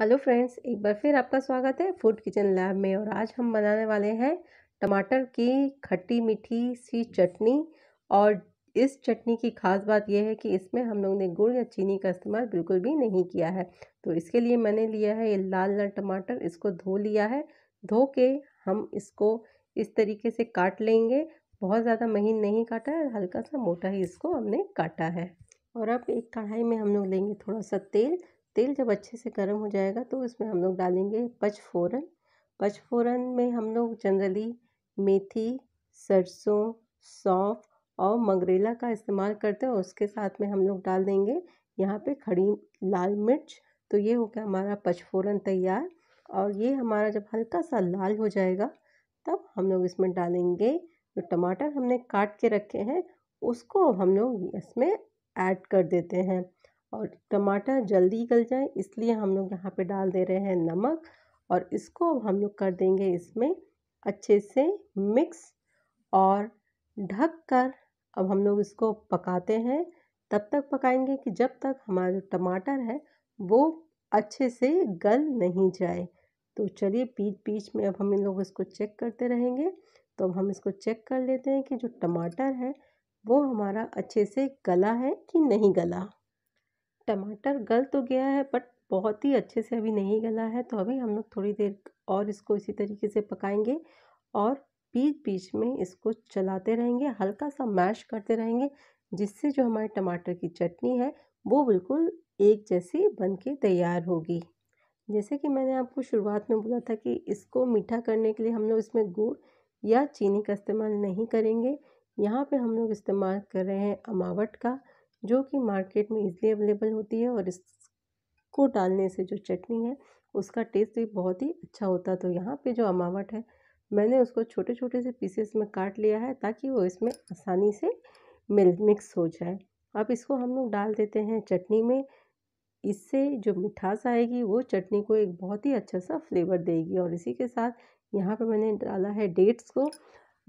hello friends एक बार फिर आपका स्वागत है फूड किचन लैब में और आज हम बनाने वाले हैं टमाटर की खट्टी मीठी सी चटनी और इस चटनी की खास बात यह है कि इसमें हम लोग ने गुड़ या चीनी का इस्तेमाल बिल्कुल भी नहीं किया है तो इसके लिए मैंने लिया है ये लाल लाल टमाटर इसको धो लिया है धो के हम इसको इस तरीके से काट लेंगे बहुत ज़्यादा महीन नहीं काटा है हल्का सा मोटा ही इसको हमने काटा है और अब एक कढ़ाई में हम लोग लेंगे थोड़ा सा तेल तेल जब अच्छे से गर्म हो जाएगा तो इसमें हम लोग डालेंगे पचफोरन पचफोरन में हम लोग जनरली मेथी सरसों सौंफ और मंगरेला का इस्तेमाल करते हैं उसके साथ में हम लोग डाल देंगे यहाँ पे खड़ी लाल मिर्च तो ये हो गया हमारा पचफोरन तैयार और ये हमारा जब हल्का सा लाल हो जाएगा तब हम लोग इसमें डालेंगे जो तो टमाटर हमने काट के रखे हैं उसको हम लोग इसमें ऐड कर देते हैं और टमाटर जल्दी गल जाए इसलिए हम लोग यहाँ पे डाल दे रहे हैं नमक और इसको अब हम लोग कर देंगे इसमें अच्छे से मिक्स और ढक कर अब हम लोग इसको पकाते हैं तब तक पकाएंगे कि जब तक हमारा जो टमाटर है वो अच्छे से गल नहीं जाए तो चलिए बीच बीच में अब हम इन लोग इसको चेक करते रहेंगे तो अब हम इसको चेक कर लेते हैं कि जो टमाटर है वो हमारा अच्छे से गला है कि नहीं गला टमाटर गल तो गया है बट बहुत ही अच्छे से अभी नहीं गला है तो अभी हम लोग थोड़ी देर और इसको इसी तरीके से पकाएंगे और बीच बीच में इसको चलाते रहेंगे हल्का सा मैश करते रहेंगे जिससे जो हमारे टमाटर की चटनी है वो बिल्कुल एक जैसी बन के तैयार होगी जैसे कि मैंने आपको शुरुआत में बोला था कि इसको मीठा करने के लिए हम लोग इसमें गुड़ या चीनी का इस्तेमाल नहीं करेंगे यहाँ पे हम लोग इस्तेमाल कर रहे हैं अमावट का जो कि मार्केट में ईज़िली अवेलेबल होती है और इसको डालने से जो चटनी है उसका टेस्ट भी बहुत ही अच्छा होता है तो यहाँ पे जो अमावट है मैंने उसको छोटे छोटे से पीसेस में काट लिया है ताकि वो इसमें आसानी से मिल मिक्स हो जाए अब इसको हम लोग डाल देते हैं चटनी में इससे जो मिठास आएगी वो चटनी को एक बहुत ही अच्छा सा फ्लेवर देगी और इसी के साथ यहाँ पे मैंने डाला है डेट्स को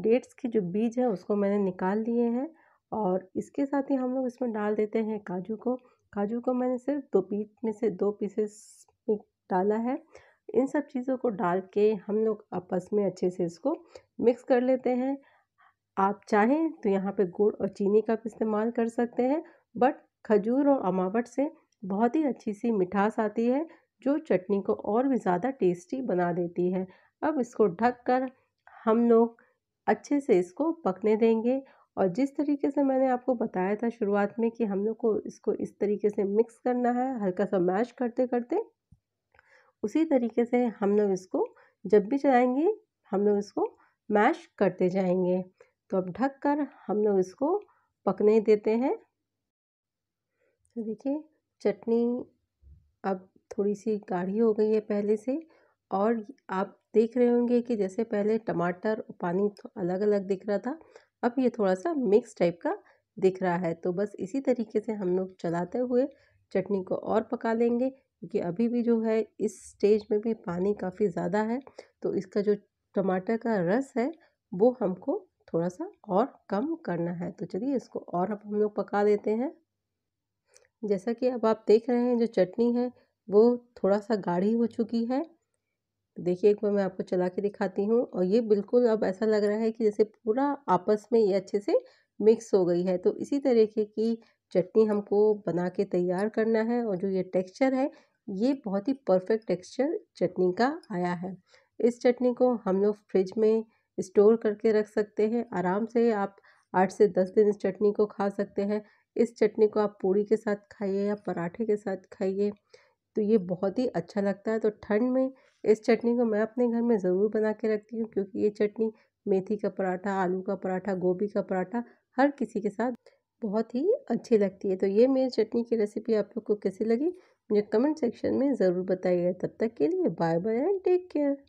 डेट्स के जो बीज है उसको मैंने निकाल लिए हैं और इसके साथ ही हम लोग इसमें डाल देते हैं काजू को काजू को मैंने सिर्फ दो पीस में से दो पीसेस में डाला है इन सब चीज़ों को डाल के हम लोग आपस में अच्छे से इसको मिक्स कर लेते हैं आप चाहें तो यहाँ पे गुड़ और चीनी का भी इस्तेमाल कर सकते हैं बट खजूर और अमावट से बहुत ही अच्छी सी मिठास आती है जो चटनी को और भी ज़्यादा टेस्टी बना देती है अब इसको ढक कर हम लोग अच्छे से इसको पकने देंगे और जिस तरीके से मैंने आपको बताया था शुरुआत में कि हम लोग को इसको इस तरीके से मिक्स करना है हल्का सा मैश करते करते उसी तरीके से हम लोग इसको जब भी चलाएंगे हम लोग इसको मैश करते जाएंगे तो अब ढक कर हम लोग इसको पकने देते हैं तो देखिए चटनी अब थोड़ी सी गाढ़ी हो गई है पहले से और आप देख रहे होंगे कि जैसे पहले टमाटर और पानी अलग अलग दिख रहा था अब ये थोड़ा सा मिक्स टाइप का दिख रहा है तो बस इसी तरीके से हम लोग चलाते हुए चटनी को और पका लेंगे क्योंकि अभी भी जो है इस स्टेज में भी पानी काफ़ी ज़्यादा है तो इसका जो टमाटर का रस है वो हमको थोड़ा सा और कम करना है तो चलिए इसको और अब हम लोग पका देते हैं जैसा कि अब आप देख रहे हैं जो चटनी है वो थोड़ा सा गाढ़ी हो चुकी है देखिए एक बार मैं आपको चला के दिखाती हूँ और ये बिल्कुल अब ऐसा लग रहा है कि जैसे पूरा आपस में ये अच्छे से मिक्स हो गई है तो इसी तरीके की चटनी हमको बना के तैयार करना है और जो ये टेक्सचर है ये बहुत ही परफेक्ट टेक्सचर चटनी का आया है इस चटनी को हम लोग फ्रिज में स्टोर करके रख सकते हैं आराम से आप आठ से दस दिन इस चटनी को खा सकते हैं इस चटनी को आप पूड़ी के साथ खाइए या पराठे के साथ खाइए तो ये बहुत ही अच्छा लगता है तो ठंड में इस चटनी को मैं अपने घर में ज़रूर बना के रखती हूँ क्योंकि ये चटनी मेथी का पराठा आलू का पराठा गोभी का पराठा हर किसी के साथ बहुत ही अच्छी लगती है तो ये मेरी चटनी की रेसिपी आप लोग को कैसी लगी मुझे कमेंट सेक्शन में ज़रूर बताइएगा तब तक के लिए bye bye and take care